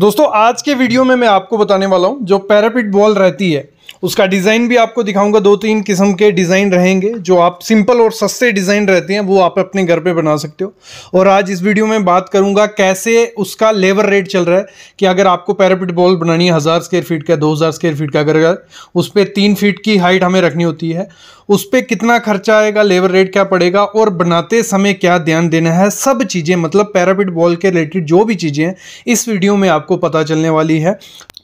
दोस्तों आज के वीडियो में मैं आपको बताने वाला हूं जो पैरापिट बॉल रहती है उसका डिज़ाइन भी आपको दिखाऊंगा दो तीन किस्म के डिज़ाइन रहेंगे जो आप सिंपल और सस्ते डिज़ाइन रहते हैं वो आप अपने घर पे बना सकते हो और आज इस वीडियो में बात करूंगा कैसे उसका लेबर रेट चल रहा है कि अगर आपको पैरापिट बॉल बनानी है हज़ार स्क्वेयर फीट का दो हज़ार स्क्वेयर फीट का अगर उस पर तीन फीट की हाइट हमें रखनी होती है उस पर कितना खर्चा आएगा लेबर रेट क्या पड़ेगा और बनाते समय क्या ध्यान देना है सब चीज़ें मतलब पैरापिट बॉल के रिलेटेड जो भी चीज़ें हैं इस वीडियो में आपको पता चलने वाली है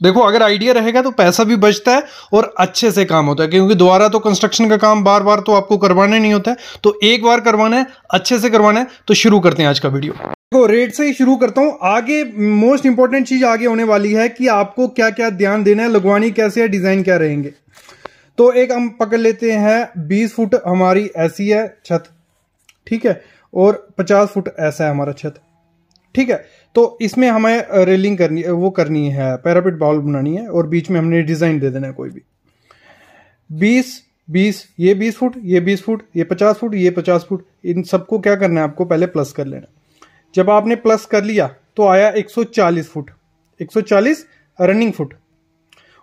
देखो अगर आइडिया रहेगा तो पैसा भी बचता है और अच्छे से काम होता है क्योंकि दोबारा तो कंस्ट्रक्शन का काम बार बार तो आपको करवाना ही नहीं होता है तो एक बार करवाना है अच्छे से करवाना है तो शुरू करते हैं आज का वीडियो देखो रेट से ही शुरू करता हूँ आगे मोस्ट इंपॉर्टेंट चीज आगे होने वाली है कि आपको क्या क्या ध्यान देना है लगवानी कैसे है डिजाइन क्या रहेंगे तो एक हम पकड़ लेते हैं बीस फुट हमारी ऐसी है छत ठीक है और पचास फुट ऐसा है हमारा छत ठीक है तो इसमें हमें रेलिंग करनी वो करनी है पैरापिट बॉल बनानी है और बीच में हमने डिज़ाइन दे देना है कोई भी बीस बीस ये बीस फुट ये बीस फुट ये पचास फुट ये पचास फुट इन सबको क्या करना है आपको पहले प्लस कर लेना जब आपने प्लस कर लिया तो आया 140 फुट 140 रनिंग फुट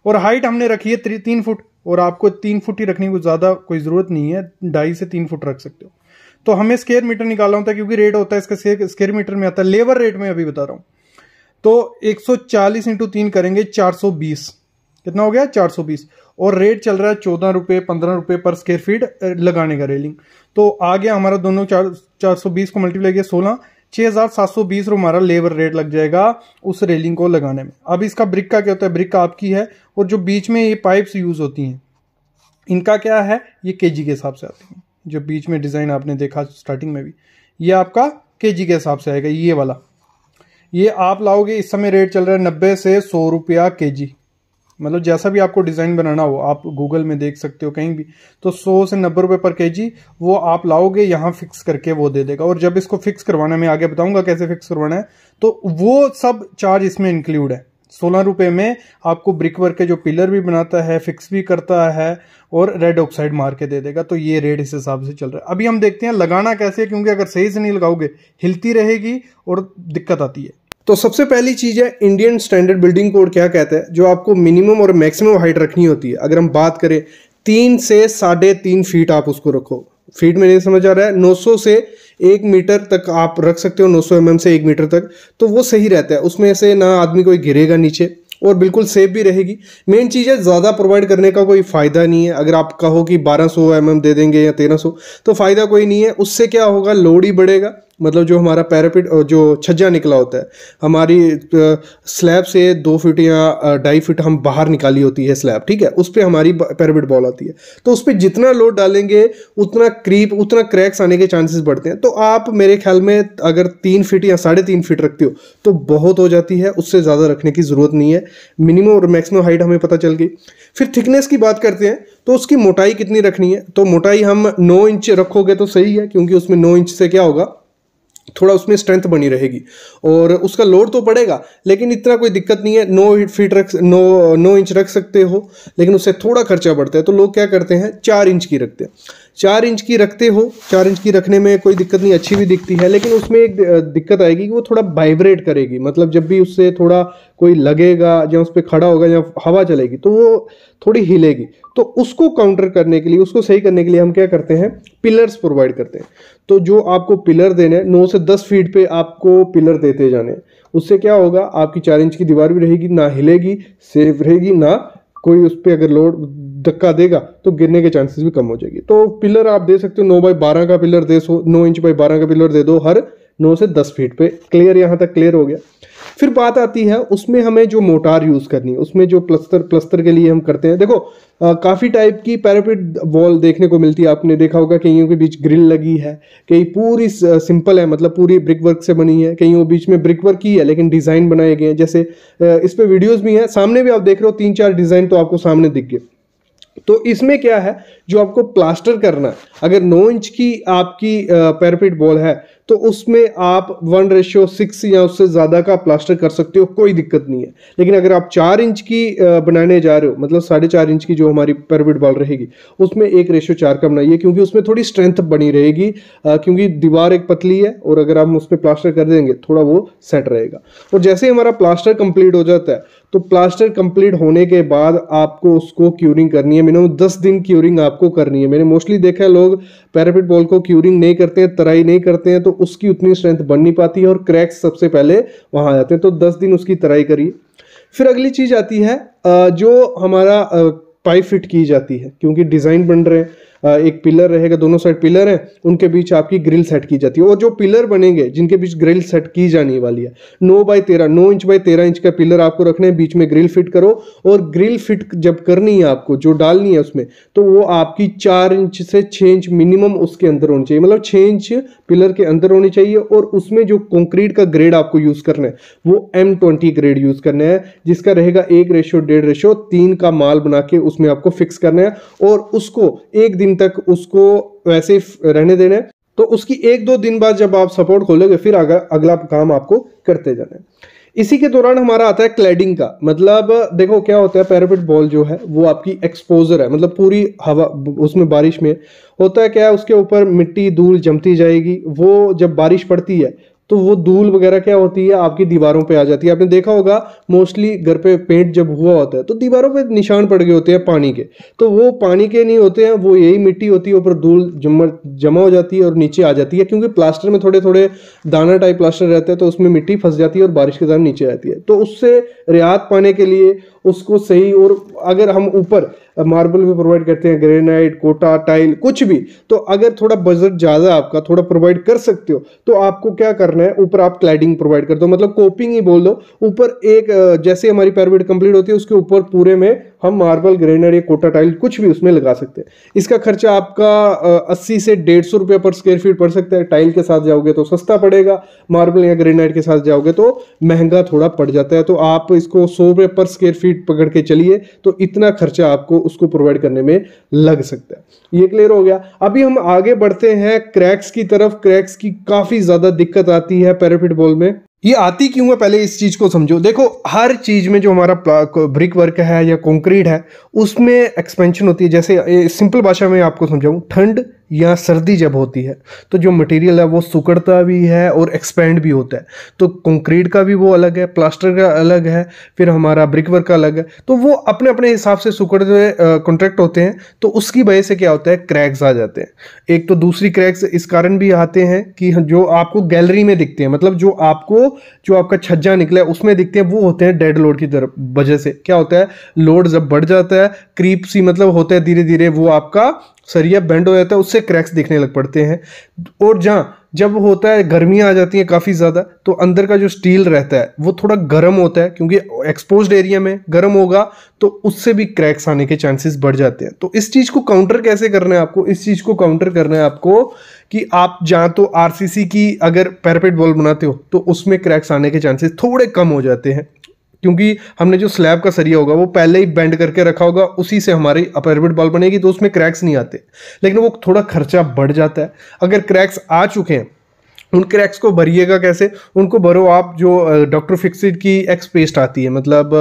और हाइट हमने रखी है तीन फुट और आपको तीन फुट ही रखने को ज़्यादा कोई ज़रूरत नहीं है ढाई से तीन फुट रख सकते हो तो हमें स्केयर मीटर निकालना होता है क्योंकि रेट होता है इसका स्केयर मीटर में आता है लेबर रेट में अभी बता रहा हूँ तो 140 सौ चालीस इंटू तीन करेंगे 420 कितना हो गया 420 और रेट चल रहा है चौदह रुपये पंद्रह रुपये पर स्केयर फीट लगाने का रेलिंग तो आ गया हमारा दोनों चार चार सौ बीस को मल्टीप्लाई किया सोलह छः हज़ार सात सौ बीस हमारा लेबर रेट लग जाएगा उस रेलिंग को लगाने में अब इसका ब्रिक का क्या होता है ब्रिक का आपकी है और जो बीच में ये पाइप्स यूज़ होती हैं इनका क्या है ये केजी के हिसाब से आती हैं जो बीच में डिज़ाइन आपने देखा स्टार्टिंग में भी ये आपका के जी के हिसाब से आएगा ये वाला ये आप लाओगे इस समय रेट चल रहा है नब्बे से सौ रुपया के जी मतलब जैसा भी आपको डिज़ाइन बनाना हो आप गूगल में देख सकते हो कहीं भी तो 100 से नब्बे रुपये पर केजी वो आप लाओगे यहाँ फिक्स करके वो दे देगा और जब इसको फिक्स करवाना मैं आगे बताऊंगा कैसे फिक्स करवाना है तो वो सब चार्ज इसमें इंक्लूड है सोलह रुपये में आपको ब्रिक वर्क के जो पिलर भी बनाता है फिक्स भी करता है और रेड ऑक्साइड मार के दे देगा तो ये रेट इस हिसाब से चल रहा है अभी हम देखते हैं लगाना कैसे है क्योंकि अगर सही से नहीं लगाओगे हिलती रहेगी और दिक्कत आती है तो सबसे पहली चीज़ है इंडियन स्टैंडर्ड बिल्डिंग कोड क्या कहता है जो आपको मिनिमम और मैक्सिमम हाइट रखनी होती है अगर हम बात करें तीन से साढ़े तीन फीट आप उसको रखो फीट में नहीं समझ आ रहा है 900 से एक मीटर तक आप रख सकते हो 900 सौ mm से एक मीटर तक तो वो सही रहता है उसमें से ना आदमी कोई गिरेगा नीचे और बिल्कुल सेफ भी रहेगी मेन चीज़ है ज़्यादा प्रोवाइड करने का कोई फ़ायदा नहीं है अगर आप कहो कि 1200 सौ mm दे देंगे या 1300 तो फ़ायदा कोई नहीं है उससे क्या होगा लोड ही बढ़ेगा मतलब जो हमारा पैरापिट जो छज्जा निकला होता है हमारी स्लैब से दो फिट या ढाई फिट हम बाहर निकाली होती है स्लैब ठीक है उस पर हमारी पैरापिट बॉल आती है तो उस पर जितना लोड डालेंगे उतना क्रीप उतना क्रैक्स आने के चांसेस बढ़ते हैं तो आप मेरे ख्याल में अगर तीन फिट या साढ़े तीन फिट रखते हो तो बहुत हो जाती है उससे ज़्यादा रखने की ज़रूरत नहीं है मिनिमम और मैक्सिमम हाइट हमें पता चल गई फिर थिकनेस की बात करते हैं तो उसकी मोटाई कितनी रखनी है तो मोटाई हम नौ इंच रखोगे तो सही है क्योंकि उसमें नौ इंच से क्या होगा थोड़ा उसमें स्ट्रेंथ बनी रहेगी और उसका लोड तो पड़ेगा लेकिन इतना कोई दिक्कत नहीं है नौ फीट रख नौ नौ इंच रख सकते हो लेकिन उससे थोड़ा खर्चा बढ़ता है तो लोग क्या करते हैं चार इंच की रखते हैं चार इंच की रखते हो चार इंच की रखने में कोई दिक्कत नहीं अच्छी भी दिखती है लेकिन उसमें एक दिक्कत आएगी कि वो थोड़ा वाइब्रेट करेगी मतलब जब भी उससे थोड़ा कोई लगेगा या उस पर खड़ा होगा या हवा चलेगी तो वो थोड़ी हिलेगी तो उसको काउंटर करने के लिए उसको सही करने के लिए हम क्या करते हैं पिलर्स प्रोवाइड करते हैं तो जो आपको पिलर देने नौ से दस फीट पर आपको पिलर देते जाने उससे क्या होगा आपकी चार इंच की दीवार भी रहेगी ना हिलेगी सेफ रहेगी ना कोई उस पर अगर लोड धक्का देगा तो गिरने के चांसेस भी कम हो जाएगी तो पिलर आप दे सकते हो नौ बाई बारह का पिलर दे सो नौ इंच बाई बारह का पिलर दे दो हर नौ से दस फीट पे क्लियर यहाँ तक क्लियर हो गया फिर बात आती है उसमें हमें जो मोटार यूज़ करनी है उसमें जो प्लस्तर प्लस्तर के लिए हम करते हैं देखो काफ़ी टाइप की पैरापिट वॉल देखने को मिलती है आपने देखा होगा कहीं के बीच ग्रिल लगी है कहीं पूरी सिंपल है मतलब पूरी ब्रिक वर्क से बनी है कहीं वो बीच में ब्रिक वर्क ही है लेकिन डिज़ाइन बनाए गए हैं जैसे इस पर वीडियोज़ भी हैं सामने भी आप देख रहे हो तीन चार डिज़ाइन तो आपको सामने दिख गए तो इसमें क्या है जो आपको प्लास्टर करना अगर नौ इंच की आपकी पैरपिट बॉल है तो उसमें आप वन रेशियो सिक्स या उससे ज़्यादा का प्लास्टर कर सकते हो कोई दिक्कत नहीं है लेकिन अगर आप चार इंच की बनाने जा रहे हो मतलब साढ़े चार इंच की जो हमारी पैरविड बॉल रहेगी उसमें एक रेशियो चार का बनाइए क्योंकि उसमें थोड़ी स्ट्रेंथ बनी रहेगी क्योंकि दीवार एक पतली है और अगर हम उसमें प्लास्टर कर देंगे थोड़ा वो सेट रहेगा और जैसे ही हमारा प्लास्टर कंप्लीट हो जाता है तो प्लास्टर कंप्लीट होने के बाद आपको उसको क्यूरिंग करनी है मिनिमम दस दिन क्यूरिंग आपको करनी है मैंने मोस्टली देखा है लोग पैरापिट बॉल को क्यूरिंग नहीं करते हैं तराई नहीं करते हैं तो उसकी उतनी स्ट्रेंथ बन नहीं पाती है और क्रैक्स सबसे पहले वहाँ आ जाते हैं तो दस दिन उसकी तराई करिए फिर अगली चीज़ आती है जो हमारा पाइप फिट की जाती है क्योंकि डिज़ाइन बन रहे हैं एक पिलर रहेगा दोनों साइड पिलर है उनके बीच आपकी ग्रिल सेट की जाती है और जो पिलर बनेंगे जिनके बीच ग्रिल सेट की जाने वाली है नौ बाई तेरह नौ इंच बाई तेरह इंच का पिलर आपको रखना है बीच में ग्रिल फिट करो और ग्रिल फिट जब करनी है आपको जो डालनी है उसमें तो वो आपकी चार इंच से छः इंच मिनिमम उसके अंदर होनी चाहिए मतलब छः इंच पिलर के अंदर होनी चाहिए और उसमें जो कंक्रीट का ग्रेड आपको यूज़ करना है वो एम ट्वेंटी ग्रेड यूज़ करना है जिसका रहेगा एक रेशो डेढ़ रेशो तीन का माल बना के उसमें आपको फिक्स करना है और उसको एक दिन तक उसको वैसे ही रहने देना है तो उसकी एक दो दिन बाद जब आप सपोर्ट खोलोगे फिर अगर अगला काम आपको करते जाना है इसी के दौरान हमारा आता है क्लैडिंग का मतलब देखो क्या होता है पैरापिट बॉल जो है वो आपकी एक्सपोजर है मतलब पूरी हवा उसमें बारिश में होता है क्या है उसके ऊपर मिट्टी धूल जमती जाएगी वो जब बारिश पड़ती है तो वो धूल वगैरह क्या होती है आपकी दीवारों पे आ जाती है आपने देखा होगा मोस्टली घर पे पेंट जब हुआ होता है तो दीवारों पे निशान पड़ गए होते हैं पानी के तो वो पानी के नहीं होते हैं वो यही मिट्टी होती है ऊपर धूल जम जमा हो जाती है और नीचे आ जाती है क्योंकि प्लास्टर में थोड़े थोड़े दाना टाइप प्लास्टर रहता है तो उसमें मिट्टी फंस जाती है और बारिश के दौरान नीचे आती है तो उससे रियात पाने के लिए उसको सही और अगर हम ऊपर मार्बल भी प्रोवाइड करते हैं ग्रेनाइट कोटा टाइल कुछ भी तो अगर थोड़ा बजट ज़्यादा आपका थोड़ा प्रोवाइड कर सकते हो तो आपको क्या करना है ऊपर आप क्लाइडिंग प्रोवाइड कर दो मतलब कोपिंग ही बोल दो ऊपर एक जैसे हमारी पैरामिड कंप्लीट होती है उसके ऊपर पूरे में हम मार्बल ग्रेनर या कोटा टाइल कुछ भी उसमें लगा सकते हैं इसका खर्चा आपका अस्सी से डेढ़ सौ रुपये पर स्क्वेयर फीट पड़ सकता है टाइल के साथ जाओगे तो सस्ता पड़ेगा मार्बल या ग्रेनाइट के साथ जाओगे तो महंगा थोड़ा पड़ जाता है तो आप इसको सौ रुपये पर स्क्वेयर फीट पकड़ के चलिए तो इतना खर्चा आपको उसको प्रोवाइड करने में लग सकता है ये क्लियर हो गया अभी हम आगे बढ़ते हैं क्रैक्स की तरफ क्रैक्स की काफ़ी ज़्यादा दिक्कत आती है पैराफिट बॉल में ये आती क्यों है पहले इस चीज़ को समझो देखो हर चीज़ में जो हमारा ब्रिक वर्क है या कंक्रीट है उसमें एक्सपेंशन होती है जैसे सिंपल भाषा में आपको समझाऊं ठंड या सर्दी जब होती है तो जो मटेरियल है वो सुकड़ता भी है और एक्सपेंड भी होता है तो कंक्रीट का भी वो अलग है प्लास्टर का अलग है फिर हमारा ब्रिक वर्क का अलग है तो वो अपने अपने हिसाब से सुकड़ते हुए कॉन्ट्रैक्ट होते हैं तो उसकी वजह से क्या होता है क्रैक्स आ जाते हैं एक तो दूसरी क्रैक्स इस कारण भी आते हैं कि जो आपको गैलरी में दिखते हैं मतलब जो आपको जो आपका छज्जा निकला है उसमें दिखते हैं वो होते हैं डेड लोड की वजह से क्या होता है लोड जब बढ़ जाता है क्रीप सी मतलब होता है धीरे धीरे वो आपका सरिया बेंड हो जाता है उससे क्रैक्स दिखने लग पड़ते हैं और जहाँ जब होता है गर्मियाँ आ जाती हैं काफ़ी ज़्यादा तो अंदर का जो स्टील रहता है वो थोड़ा गर्म होता है क्योंकि एक्सपोज एरिया में गर्म होगा तो उससे भी क्रैक्स आने के चांसेस बढ़ जाते हैं तो इस चीज़ को काउंटर कैसे करना है आपको इस चीज़ को काउंटर करना है आपको कि आप जहाँ तो आर की अगर पैरपेट बॉल बनाते हो तो उसमें क्रैक्स आने के चांसेस थोड़े कम हो जाते हैं क्योंकि हमने जो स्लैब का सरिया होगा वो पहले ही बेंड करके रखा होगा उसी से हमारी अपरबिट बॉल बनेगी तो उसमें क्रैक्स नहीं आते लेकिन वो थोड़ा खर्चा बढ़ जाता है अगर क्रैक्स आ चुके हैं उन क्रैक्स को भरिएगा कैसे उनको भरो आप जो डॉक्टर फिक्सिड की एक्स पेस्ट आती है मतलब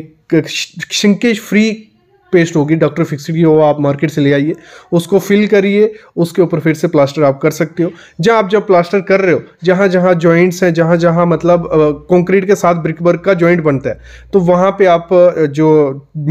एक शिंकेज फ्री पेस्ट होगी डॉक्टर फिक्सड की हो आप मार्केट से ले आइए उसको फिल करिए उसके ऊपर फिर से प्लास्टर आप कर सकते हो जहाँ आप जब प्लास्टर कर रहे हो जहाँ जहाँ जॉइंट्स हैं जहाँ जहाँ मतलब कंक्रीट के साथ ब्रिक वर्क का जॉइंट बनता है तो वहाँ पे आप जो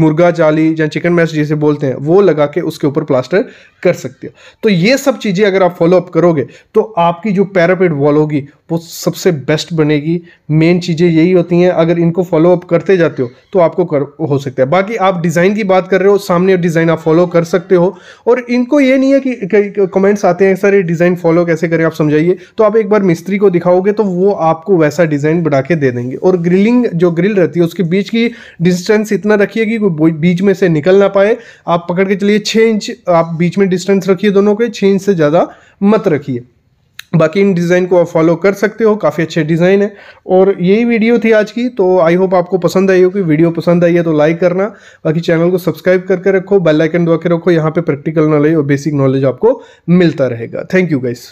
मुर्गा जाली या चिकन मैश जिसे बोलते हैं वो लगा के उसके ऊपर प्लास्टर कर सकते हो तो ये सब चीज़ें अगर आप फॉलोअप करोगे तो आपकी जो पैरापेड वॉल होगी वो सबसे बेस्ट बनेगी मेन चीज़ें यही होती हैं अगर इनको फॉलोअप करते जाते हो तो आपको कर हो सकता है बाकी आप डिज़ाइन की बात कर रहे हो सामने डिज़ाइन आप फॉलो कर सकते हो और इनको ये नहीं है कि कई कमेंट्स आते हैं सर ये डिज़ाइन फॉलो कैसे करें आप समझाइए तो आप एक बार मिस्त्री को दिखाओगे तो वो आपको वैसा डिज़ाइन बना के दे देंगे और ग्रिलिंग जो ग्रिल रहती है उसके बीच की डिस्टेंस इतना रखिए कि बीच में से निकल ना पाए आप पकड़ के चलिए छः इंच आप बीच में में डिस्टेंस रखिए दोनों के छः इंच से ज़्यादा मत रखिए बाकी इन डिज़ाइन को आप फॉलो कर सकते हो काफ़ी अच्छे डिज़ाइन है और यही वीडियो थी आज की तो आई होप आपको पसंद आई होगी वीडियो पसंद आई है तो लाइक करना बाकी चैनल को सब्सक्राइब करके रखो बेल आइकन दबा के रखो यहाँ पे प्रैक्टिकल नॉलेज और बेसिक नॉलेज आपको मिलता रहेगा थैंक यू गाइस